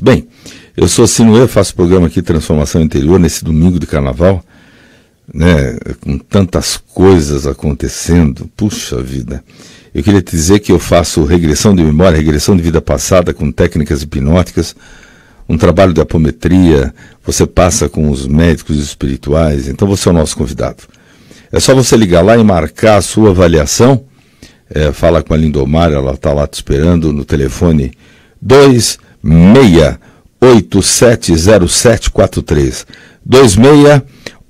Bem, eu sou Sinuê, faço programa aqui Transformação Interior nesse domingo de carnaval, né, com tantas coisas acontecendo, puxa vida. Eu queria te dizer que eu faço regressão de memória, regressão de vida passada com técnicas hipnóticas, um trabalho de apometria, você passa com os médicos espirituais, então você é o nosso convidado. É só você ligar lá e marcar a sua avaliação, é, fala com a Lindomar, ela está lá te esperando no telefone 2 26870743.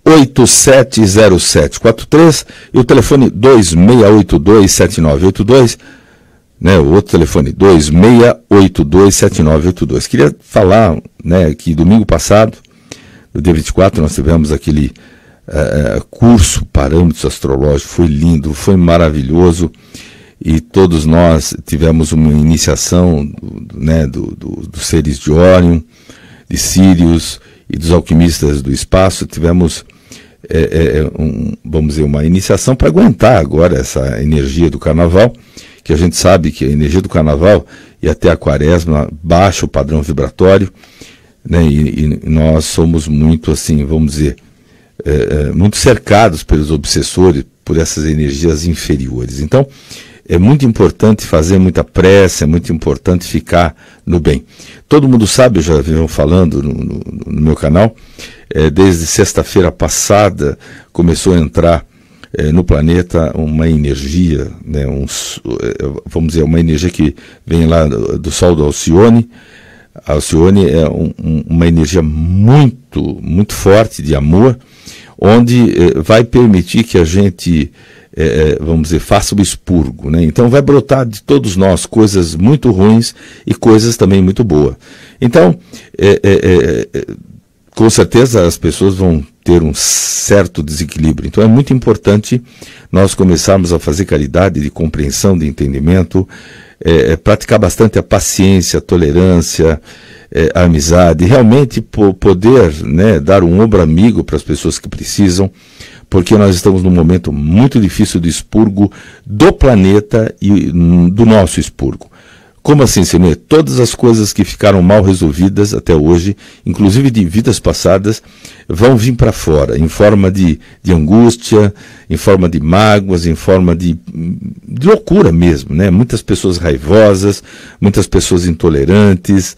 26870743 e o telefone 26827982. Né, o outro telefone, 26827982. Queria falar né, que domingo passado, no dia 24, nós tivemos aquele uh, curso Parâmetros Astrológicos, foi lindo, foi maravilhoso e todos nós tivemos uma iniciação né, do, do, dos seres de Órion, de Sírios e dos alquimistas do espaço, tivemos, é, é, é, um, vamos dizer, uma iniciação para aguentar agora essa energia do carnaval, que a gente sabe que a energia do carnaval e até a quaresma baixa o padrão vibratório, né, e, e nós somos muito, assim, vamos dizer, é, é muito cercados pelos obsessores, por essas energias inferiores. Então, é muito importante fazer muita prece, é muito importante ficar no bem. Todo mundo sabe, eu já venho falando no, no, no meu canal, é, desde sexta-feira passada começou a entrar é, no planeta uma energia, né, um, é, vamos dizer, uma energia que vem lá do, do Sol do Alcione. A Alcione é um, um, uma energia muito, muito forte de amor, onde é, vai permitir que a gente é, é, vamos dizer, faça o expurgo. Né? Então vai brotar de todos nós coisas muito ruins e coisas também muito boas. Então, é é, é, é, com certeza as pessoas vão ter um certo desequilíbrio. Então é muito importante nós começarmos a fazer caridade de compreensão, de entendimento, é, praticar bastante a paciência, a tolerância, é, a amizade, realmente poder né, dar um ombro amigo para as pessoas que precisam porque nós estamos num momento muito difícil de expurgo do planeta e hum, do nosso expurgo. Como assim, senhor? Todas as coisas que ficaram mal resolvidas até hoje, inclusive de vidas passadas, vão vir para fora, em forma de, de angústia, em forma de mágoas, em forma de, de loucura mesmo, né? Muitas pessoas raivosas, muitas pessoas intolerantes,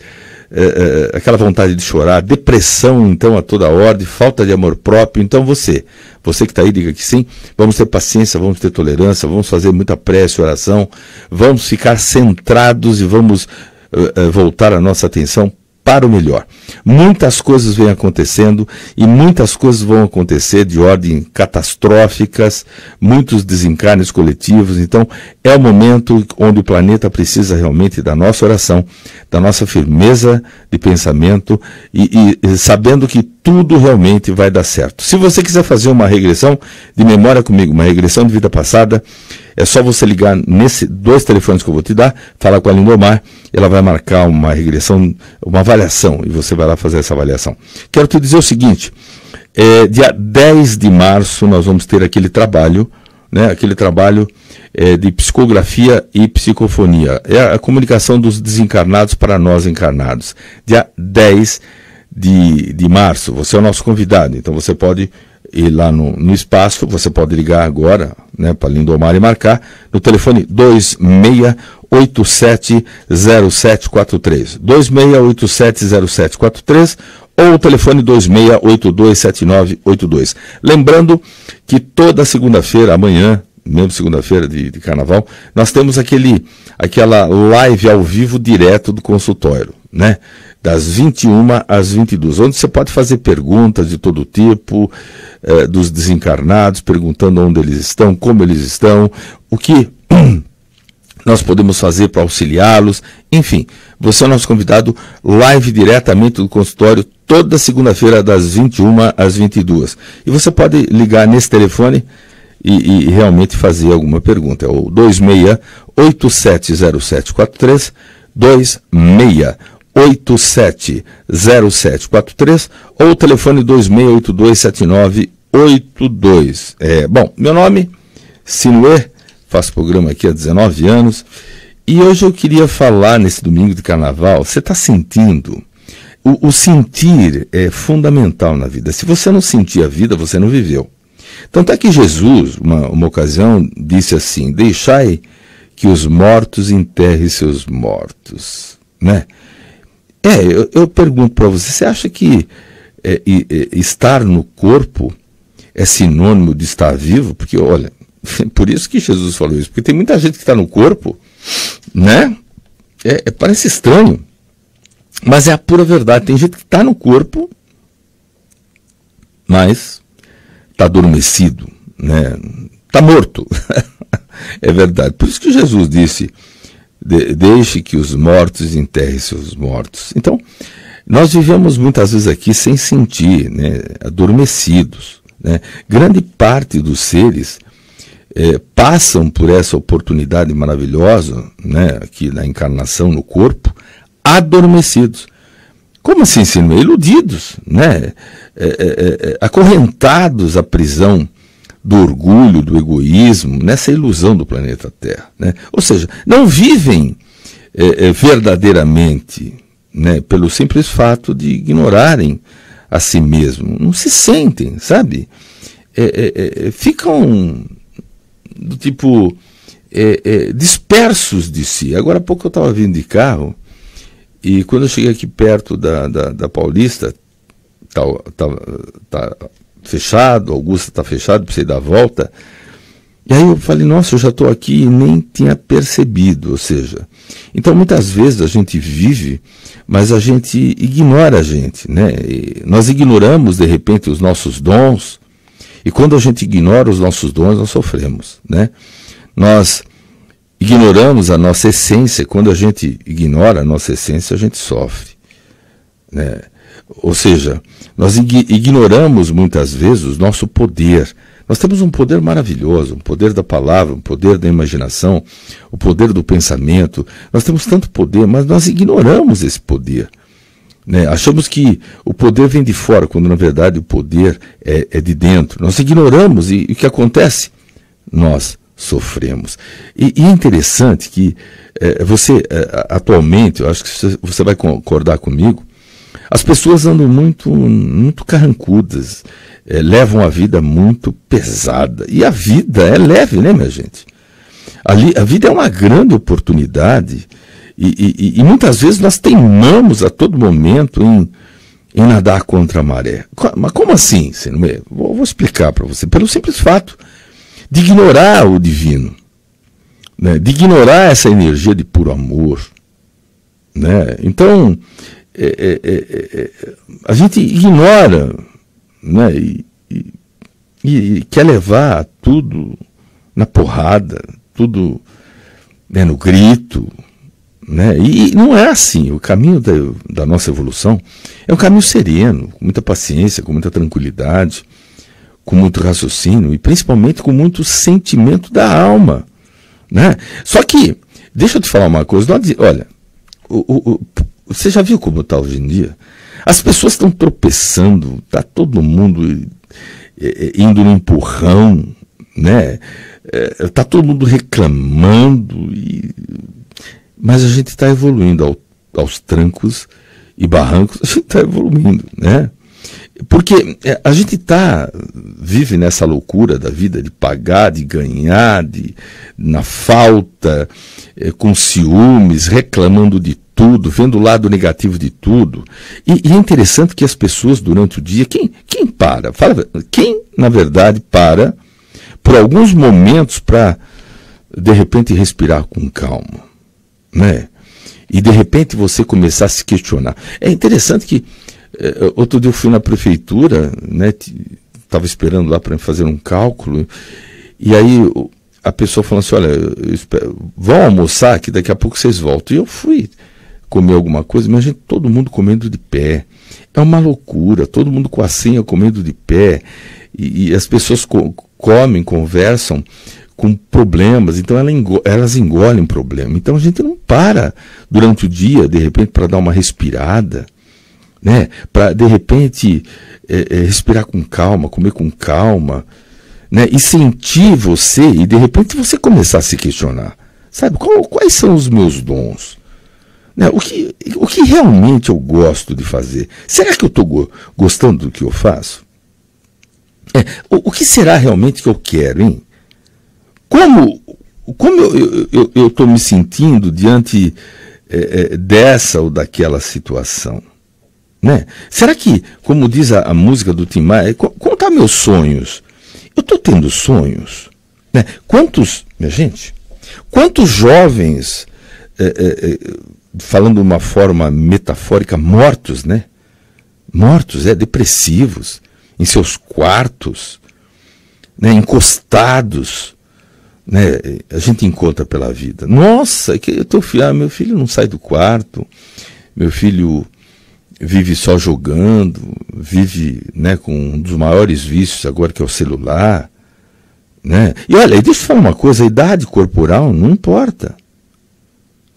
é, é, aquela vontade de chorar, depressão então a toda ordem, falta de amor próprio. Então você, você que está aí, diga que sim. Vamos ter paciência, vamos ter tolerância, vamos fazer muita prece, oração, vamos ficar centrados e vamos eh, eh, voltar a nossa atenção para o melhor. Muitas coisas vêm acontecendo e muitas coisas vão acontecer de ordem catastróficas, muitos desencarnes coletivos. Então, é o momento onde o planeta precisa realmente da nossa oração, da nossa firmeza de pensamento e, e sabendo que tudo realmente vai dar certo. Se você quiser fazer uma regressão de memória comigo, uma regressão de vida passada, é só você ligar nesses dois telefones que eu vou te dar, falar com a Lindomar, ela vai marcar uma regressão, uma avaliação, e você vai lá fazer essa avaliação. Quero te dizer o seguinte, é, dia 10 de março nós vamos ter aquele trabalho, né, aquele trabalho é, de psicografia e psicofonia. É a comunicação dos desencarnados para nós encarnados. Dia 10 de de, de março. Você é o nosso convidado, então você pode ir lá no, no espaço, você pode ligar agora né, para Lindomar e marcar no telefone 26870743. 26870743 ou o telefone 26827982. Lembrando que toda segunda-feira, amanhã, mesmo segunda-feira de, de, carnaval, nós temos aquele, aquela live ao vivo direto do consultório, né? das 21 às 22, onde você pode fazer perguntas de todo tipo, eh, dos desencarnados, perguntando onde eles estão, como eles estão, o que nós podemos fazer para auxiliá-los, enfim. Você é nosso convidado, live diretamente do consultório, toda segunda-feira, das 21 às 22. E você pode ligar nesse telefone e, e realmente fazer alguma pergunta. É o 26870743 870743, 26 870743 ou o telefone 26827982. É, bom, meu nome, Sinuê, faço programa aqui há 19 anos e hoje eu queria falar nesse domingo de carnaval. Você está sentindo? O, o sentir é fundamental na vida. Se você não sentir a vida, você não viveu. Tanto é que Jesus, uma, uma ocasião, disse assim: Deixai que os mortos enterrem seus mortos. Né? É, eu, eu pergunto para você, você acha que é, é, estar no corpo é sinônimo de estar vivo? Porque, olha, por isso que Jesus falou isso, porque tem muita gente que está no corpo, né? É, é, parece estranho, mas é a pura verdade. Tem gente que está no corpo, mas está adormecido, né? Está morto. é verdade. Por isso que Jesus disse de, deixe que os mortos enterrem seus mortos. Então, nós vivemos muitas vezes aqui sem sentir, né, adormecidos. Né? Grande parte dos seres é, passam por essa oportunidade maravilhosa, né, aqui na encarnação, no corpo, adormecidos. Como assim, Silvio? Iludidos, né? É, é, acorrentados à prisão do orgulho, do egoísmo, nessa ilusão do planeta Terra. Né? Ou seja, não vivem é, é, verdadeiramente né, pelo simples fato de ignorarem a si mesmo. Não se sentem, sabe? É, é, é, é ficam do tipo dispersos de si. Agora há pouco eu estava vindo de carro e quando eu cheguei aqui perto da, da, da Paulista, tá, tá, tá fechado, Augusta está fechado, precisei dar a volta. E aí eu falei, nossa, eu já estou aqui e nem tinha percebido, ou seja, então muitas vezes a gente vive, mas a gente ignora a gente, né? E nós ignoramos de repente os nossos dons, e quando a gente ignora os nossos dons, nós sofremos, né? Nós ignoramos a nossa essência, quando a gente ignora a nossa essência, a gente sofre, né? Ou seja, nós ignoramos muitas vezes o nosso poder. Nós temos um poder maravilhoso, um poder da palavra, um poder da imaginação, o poder do pensamento. Nós temos tanto poder, mas nós ignoramos esse poder. Né? Achamos que o poder vem de fora, quando na verdade o poder é, é de dentro. Nós ignoramos e, e o que acontece? Nós sofremos. E, e, é interessante que é, você, é, atualmente, eu acho que você vai concordar comigo, as pessoas andam muito, muito carrancudas, é, levam a vida muito pesada. E a vida é leve, né, minha gente? Ali, a vida é uma grande oportunidade e, e, e muitas vezes nós teimamos a todo momento em, em nadar contra a maré. Mas como assim, Vou, vou explicar para você. Pelo simples fato de ignorar o divino, né? de ignorar essa energia de puro amor. Né? Então, é é, é, é, é, a gente ignora né, e, e, e, quer levar tudo na porrada, tudo né, no grito. Né? E, e não é assim. O caminho da, da nossa evolução é um caminho sereno, com muita paciência, com muita tranquilidade, com muito raciocínio e principalmente com muito sentimento da alma. Né? Só que, deixa eu te falar uma coisa, olha, o, o, o, você já viu como está hoje em dia? As pessoas estão tropeçando, está todo mundo eh, eh, indo no empurrão, né? Está eh, todo mundo reclamando, e... mas a gente está evoluindo ao, aos trancos e barrancos, a gente está evoluindo, né? Porque a gente tá, vive nessa loucura da vida de pagar, de ganhar, de, na falta, é, com ciúmes, reclamando de tudo, vendo o lado negativo de tudo. E, e, é interessante que as pessoas durante o dia, quem, quem para? Fala, quem, na verdade, para por alguns momentos para, de repente, respirar com calma? Né? E, de repente, você começar a se questionar. É interessante que, eh, outro dia eu fui na prefeitura, né? Estava esperando lá para fazer um cálculo, e aí a pessoa falou assim: olha, espero, vão almoçar que daqui a pouco vocês voltam. E eu fui comer alguma coisa, mas gente, todo mundo comendo de pé. É uma loucura, todo mundo com a senha comendo de pé. E, e as pessoas co comem, conversam com problemas, então ela engo elas engolem problema. Então a gente não para durante o dia, de repente, para dar uma respirada, né? para de repente é, é, respirar com calma, comer com calma, né? e sentir você, e de repente você começar a se questionar. Sabe, qual, quais são os meus dons? Né? O, que, o que realmente eu gosto de fazer? Será que eu estou go gostando do que eu faço? É, o, o, que será realmente que eu quero, hein? Como, como eu estou me sentindo diante é, é, dessa ou daquela situação? Né? Será que, como diz a, a música do Tim Maia, contar meus sonhos? Eu estou tendo sonhos? Né? Quantos, minha gente, quantos jovens é, é, é falando de uma forma metafórica, mortos, né? Mortos, é, depressivos, em seus quartos, né, encostados, né? A gente encontra pela vida. Nossa, que eu tô, ah, meu filho não sai do quarto, meu filho vive só jogando, vive né, com um dos maiores vícios agora que é o celular. Né? E olha, deixa eu falar uma coisa, a idade corporal não importa.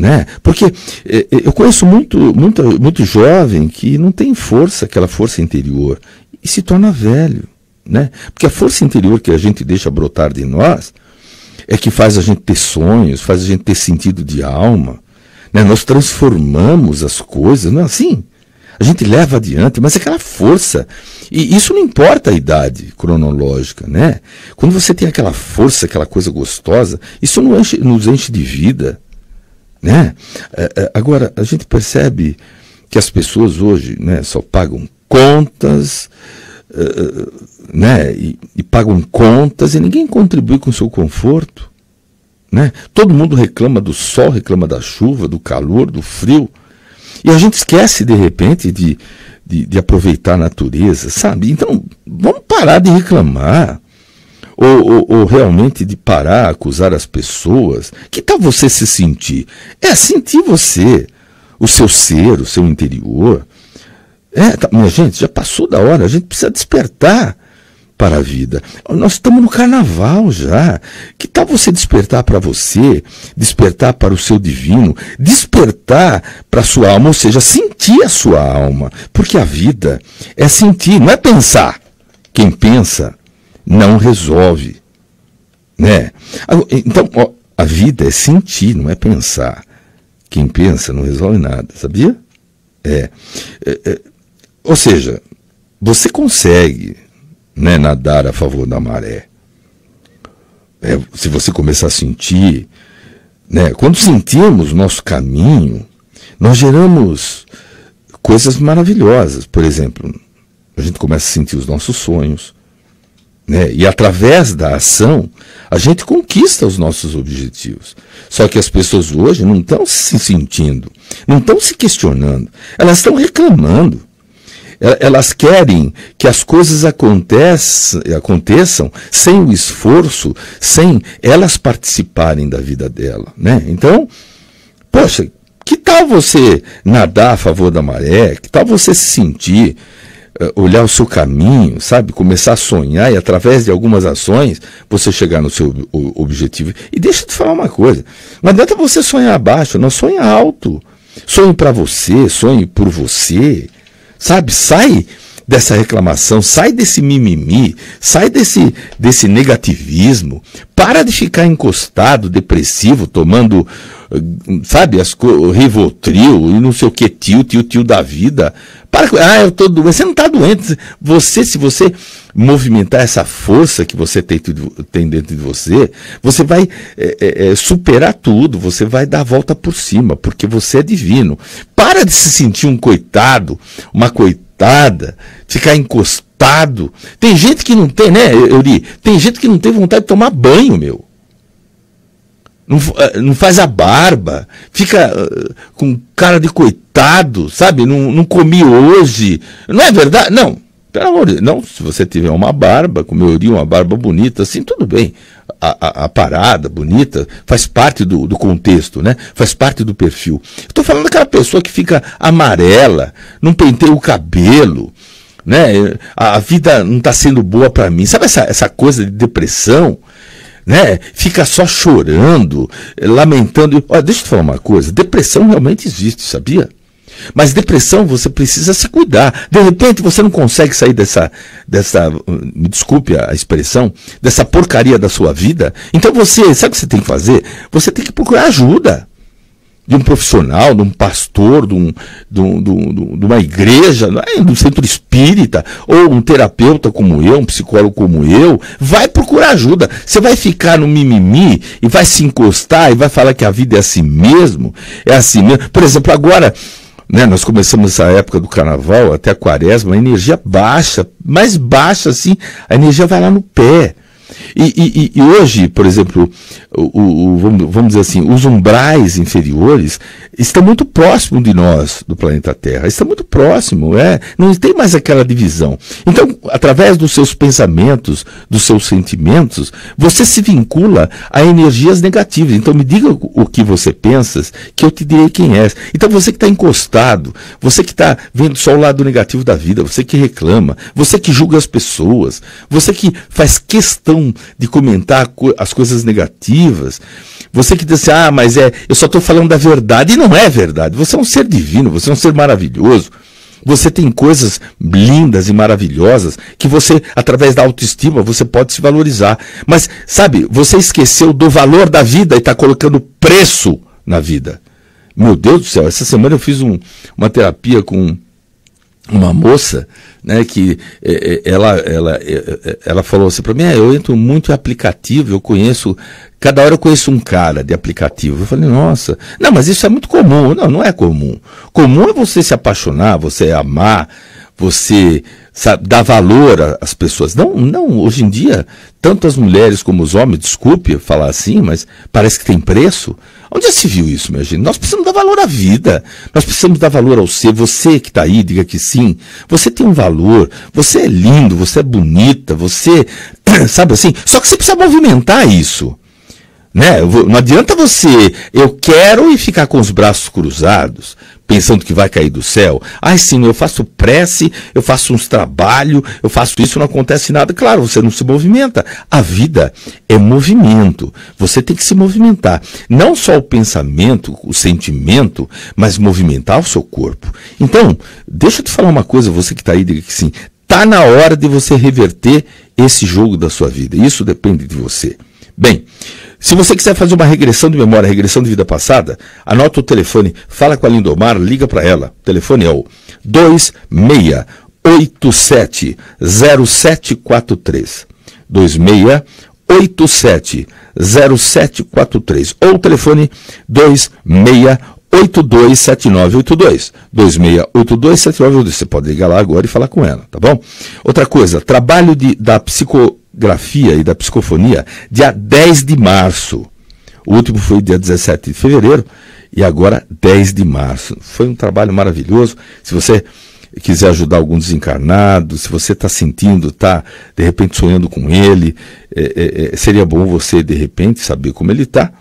Né? Porque é, é, eu conheço muito, muito, muito jovem que não tem força, aquela força interior, e se torna velho. Né? Porque a força interior que a gente deixa brotar de nós é que faz a gente ter sonhos, faz a gente ter sentido de alma. Né? Nós transformamos as coisas, não é assim? A gente leva adiante, mas é aquela força. E isso não importa a idade cronológica, né? Quando você tem aquela força, aquela coisa gostosa, isso não enche, nos enche de vida. Né? É, é, agora, a gente percebe que as pessoas hoje né, só pagam contas, é, né, e, e, pagam contas e ninguém contribui com o seu conforto. Né? Todo mundo reclama do sol, reclama da chuva, do calor, do frio. E a gente esquece, de repente, de, de, de aproveitar a natureza, sabe? Então, vamos parar de reclamar ou, ou, ou, realmente de parar, acusar as pessoas. Que tal você se sentir? É sentir assim você, o seu ser, o seu interior. É, tá, minha gente, já passou da hora, a gente precisa despertar para a vida. Nós estamos no carnaval já. Que tal você despertar para você, despertar para o seu divino, despertar para a sua alma, ou seja, sentir a sua alma. Porque a vida é sentir, não é pensar. Quem pensa não resolve. Né? Ah, então, ó, a vida é sentir, não é pensar. Quem pensa não resolve nada, sabia? É. é, é ou seja, você consegue né, nadar a favor da maré. É, se você começar a sentir, né, quando sentimos nosso caminho, nós geramos coisas maravilhosas. Por exemplo, a gente começa a sentir os nossos sonhos, né? E através da ação, a gente conquista os nossos objetivos. Só que as pessoas hoje não estão se sentindo, não estão se questionando, elas estão reclamando. Elas querem que as coisas aconteçam sem o esforço, sem elas participarem da vida dela. Né? Então, poxa, que tal você nadar a favor da maré? Que tal você se sentir? Eh, olhar o seu caminho, sabe? Começar a sonhar e através de algumas ações você chegar no seu objetivo. E deixa eu te falar uma coisa: não adianta você sonhar baixo, não sonha alto. Sonhe para você, sonhe por você, sabe? Sai dessa reclamação, sai desse mimimi, sai desse, desse negativismo, para de ficar encostado, depressivo, tomando, eh, sabe, as Rivotril e não sei o que, tio, tio, tio da vida. Para, ah, eu tô doente. Você não está doente. Você, se você movimentar essa força que você tem, tem dentro de você, você vai é, é, superar tudo, você vai dar a volta por cima, porque você é divino. Para de se sentir um coitado, uma coitada sentada, ficar encostado. Tem gente que não tem, né, eu, li, tem gente que não tem vontade de tomar banho, meu. Não, eh, não faz a barba, fica eh, com cara de coitado, sabe? Não, não comi hoje. Não é verdade? Não. Pelo amor de Deus, não, se você tiver uma barba, como eu diria, uma barba bonita, assim, tudo bem. A, a, a parada bonita faz parte do, do, contexto, né? Faz parte do perfil. Estou falando daquela pessoa que fica amarela, não penteia o cabelo, né? A, a vida não está sendo boa para mim. Sabe essa, essa coisa de depressão? Né? Fica só chorando, lamentando. Olha, deixa eu te falar uma coisa: depressão realmente existe, sabia? Mas depressão você precisa se cuidar. De repente você não consegue sair dessa, dessa, me desculpe a expressão, dessa porcaria da sua vida. Então você, sabe o que você tem que fazer? Você tem que procurar ajuda de um profissional, de um pastor, de, um, de, um, de, um, de uma igreja, é? de um centro espírita, ou um terapeuta como eu, um psicólogo como eu, vai procurar ajuda. Você vai ficar no mimimi e vai se encostar e vai falar que a vida é assim mesmo, é assim mesmo. Por exemplo, agora né? Nós começamos a época do carnaval até a quaresma, a energia baixa, mais baixa assim, a energia vai lá no pé. E, e, e hoje, por exemplo, o, o, o, vamos dizer assim, os umbrais inferiores estão muito próximos de nós, do planeta Terra. Estão muito próximos, é? não tem mais aquela divisão. Então, através dos seus pensamentos, dos seus sentimentos, você se vincula a energias negativas. Então, me diga o que você pensa, que eu te direi quem é. Então, você que está encostado, você que está vendo só o lado negativo da vida, você que reclama, você que julga as pessoas, você que faz questão não de comentar as coisas negativas. Você que diz assim, ah, mas é, eu só estou falando da verdade. E não é verdade. Você é um ser divino, você é um ser maravilhoso. Você tem coisas lindas e maravilhosas que você, através da autoestima, você pode se valorizar. Mas, sabe, você esqueceu do valor da vida e está colocando preço na vida. Meu Deus do céu, essa semana eu fiz um, uma terapia com uma moça, né, que é, é, ela, ela, é, ela falou assim para mim, é, eu entro muito em aplicativo, eu conheço, cada hora eu conheço um cara de aplicativo. Eu falei, nossa, não, mas isso é muito comum. Não, não é comum. Comum é você se apaixonar, você amar, você sabe, valor às pessoas. Não, não, hoje em dia, tanto as mulheres como os homens, desculpe falar assim, mas parece que tem preço. Onde já se viu isso, minha gente? Nós precisamos dar valor à vida. Nós precisamos dar valor ao ser. Você que está aí, diga que sim. Você tem um valor. Você é lindo, você é bonita, você. Sabe assim? Só que você precisa movimentar isso. Né? Não adianta você, eu quero e ficar com os braços cruzados pensando que vai cair do céu. Ai, sim, eu faço prece, eu faço uns trabalhos, eu faço isso, não acontece nada. Claro, você não se movimenta. A vida é movimento. Você tem que se movimentar. Não só o pensamento, o sentimento, mas movimentar o seu corpo. Então, deixa eu te falar uma coisa, você que está aí, diga que sim. Está na hora de você reverter esse jogo da sua vida. Isso depende de você. Bem, se você quiser fazer uma regressão de memória, regressão de vida passada, anota o telefone, fala com a Lindomar, liga para ela. O telefone é o 2687 0743. 2687 0743 ou o telefone 26827982. 26827982. Você pode ligar lá agora e falar com ela, tá bom? Outra coisa, trabalho de, da psico grafia e da psicofonia dia 10 de março. O último foi dia 17 de fevereiro e agora 10 de março. Foi um trabalho maravilhoso. Se você quiser ajudar algum desencarnado, se você está sentindo, está de repente sonhando com ele, é, é, é, seria bom você de repente saber como ele está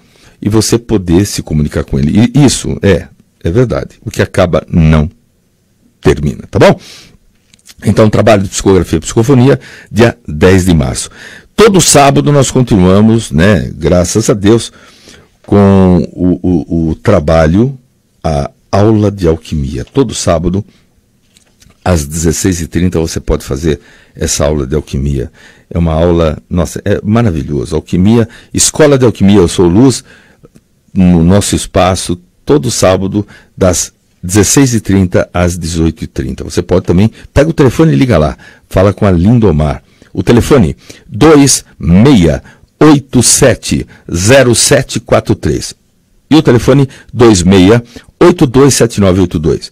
e você poder se comunicar com ele. E isso é, é verdade. O que acaba não termina, tá bom? Então, trabalho de psicografia e psicofonia, dia 10 de março. Todo sábado nós continuamos, né, graças a Deus, com o, o, o trabalho, a aula de alquimia. Todo sábado, às 16h30, você pode fazer essa aula de alquimia. É uma aula, nossa, é maravilhoso. Alquimia, Escola de Alquimia, eu sou Luz, no nosso espaço, todo sábado, das 16h30 às 18h30. Você pode também, pega o telefone e liga lá. Fala com a Lindomar. O telefone 26870743. E o telefone 26827982.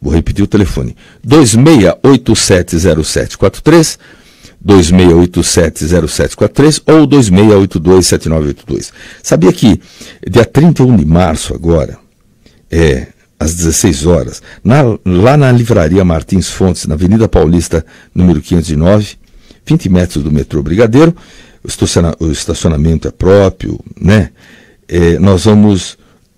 Vou repetir o telefone. 26870743. 26870743 ou 26827982. Sabia que dia 31 de março agora é às 16 horas, na, lá na Livraria Martins Fontes, na Avenida Paulista, número 509, 20 metros do metrô Brigadeiro. O estacionamento é próprio, né? É, nós vamos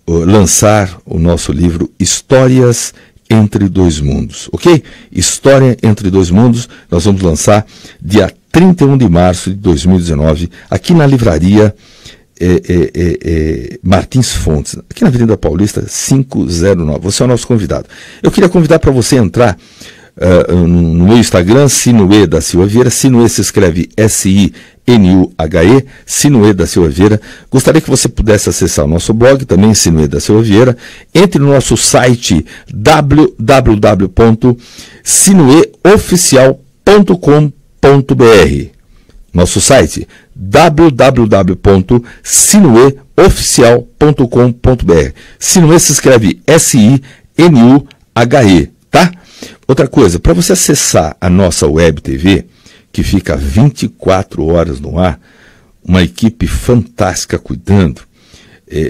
uh, lançar o nosso livro Histórias entre Dois Mundos, ok? História entre Dois Mundos, nós vamos lançar dia 31 de março de 2019, aqui na livraria é, é, é, é, Martins Fontes, aqui na Avenida Paulista 509. Você é o nosso convidado. Eu queria convidar para você entrar Uh, no meu Instagram, Sinuê da Silva Vieira. Sinuê se escreve S-I-N-U-H-E, Sinuê da Silva Vieira. Gostaria que você pudesse acessar o nosso blog também, Sinuê da Silva Vieira. Entre no nosso site www.sinueoficial.com.br. Nosso site www.sinueoficial.com.br. Sinue se escreve S-I-N-U-H-E, tá? Outra coisa, para você acessar a nossa web TV, que fica 24 horas no ar, uma equipe fantástica cuidando, é, é,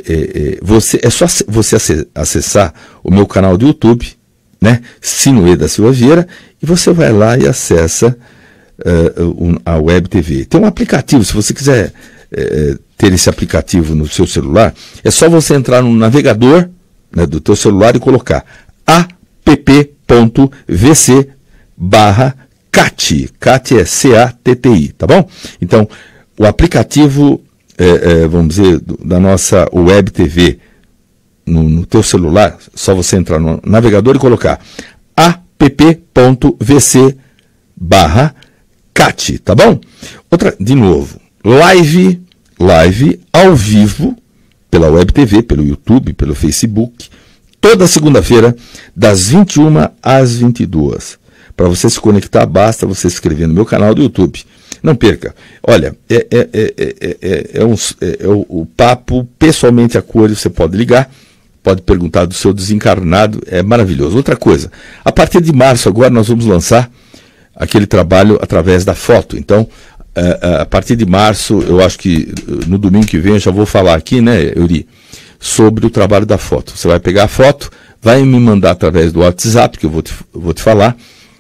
é, você, é só você acessar o meu canal do YouTube, né? Sinuê da Silva Vieira, e você vai lá e acessa uh, a Web TV. Tem um aplicativo, se você quiser uh, ter esse aplicativo no seu celular, é só você entrar no navegador né, do teu celular e colocar app.vc barra CAT. CAT é C-A-T-T-I, tá bom? Então, o aplicativo, é, vamos dizer, do, da nossa Web TV no, no teu celular, só você entrar no navegador e colocar app.vc barra Cate, tá bom? Outra, de novo, live, live ao vivo pela Web TV, pelo YouTube, pelo Facebook, toda segunda-feira das 21 às 22. Para você se conectar, basta você se inscrever no meu canal do YouTube. Não perca. Olha, é, é, é, é um, o, o, papo pessoalmente a cores, você pode ligar, pode perguntar do seu desencarnado, é maravilhoso. Outra coisa, a partir de março agora nós vamos lançar aquele trabalho através da foto. Então, eh, eh, a partir de março, eu acho que eh, no domingo que vem eu já vou falar aqui, né, Euri, sobre o trabalho da foto. Você vai pegar a foto, vai me mandar através do WhatsApp, que eu vou te, eu vou te falar.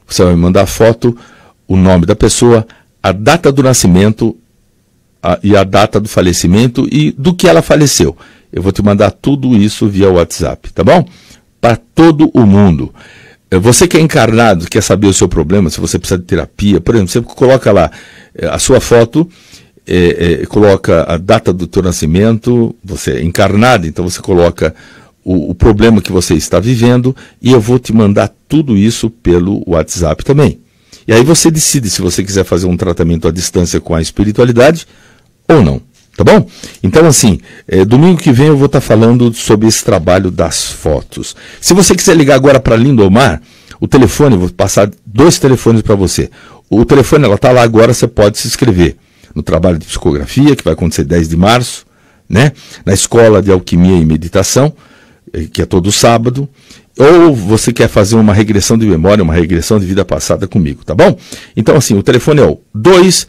Você vai me mandar a foto, o nome da pessoa, a data do nascimento a, e a data do falecimento e do que ela faleceu. Eu vou te mandar tudo isso via WhatsApp, tá bom? Para todo o mundo. É, você que é encarnado, quer saber o seu problema, se você precisa de terapia, por exemplo, você coloca lá é, a sua foto, é, é, coloca a data do teu nascimento, você é encarnado, então você coloca o, o, problema que você está vivendo e eu vou te mandar tudo isso pelo WhatsApp também. E aí você decide se você quiser fazer um tratamento à distância com a espiritualidade ou não. Tá bom? Então, assim, é, domingo que vem eu vou estar tá falando sobre esse trabalho das fotos. Se você quiser ligar agora para Lindomar, o telefone, vou passar dois telefones para você. O telefone, ela está lá agora, você pode se inscrever no trabalho de psicografia, que vai acontecer 10 de março, né? na Escola de Alquimia e Meditação, é, que é todo sábado. Ou você quer fazer uma regressão de memória, uma regressão de vida passada comigo, tá bom? Então, assim, o telefone é o 26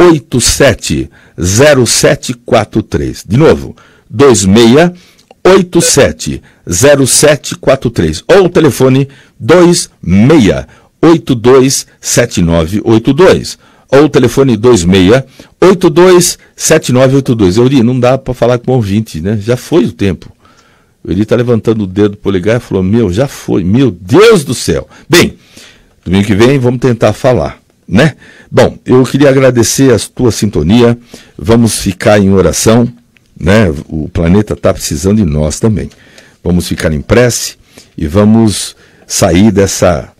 2687-0743. De novo, 2687-0743. ou o telefone 26827982 ou o telefone 26827982. Euri, não dá para falar com o ouvinte, né? Já foi o tempo. Ele está levantando o dedo polegar e falou: Meu, já foi, meu Deus do céu. Bem, domingo que vem vamos tentar falar né? Bom, eu queria agradecer a tua sintonia. Vamos ficar em oração, né? O planeta está precisando de nós também. Vamos ficar em prece e vamos sair dessa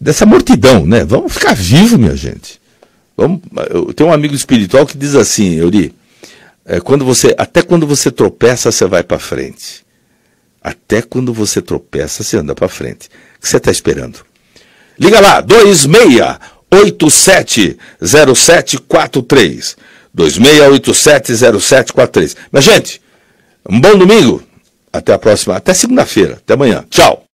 dessa mortidão, né? Vamos ficar vivo, minha gente. Vamos, eu tenho um amigo espiritual que diz assim, Euri, é, quando você, até quando você tropeça, você vai para frente. Até quando você tropeça, você anda para frente. O que você está esperando? Liga lá, 26 26870743. 26870743. Minha gente, um bom domingo. Até a próxima, até segunda-feira, até amanhã. Tchau.